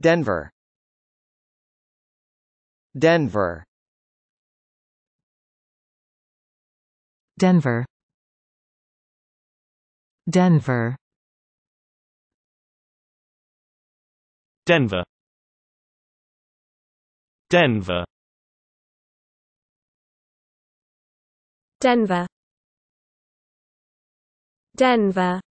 Denver Denver Denver Denver Denver Denver Denver Denver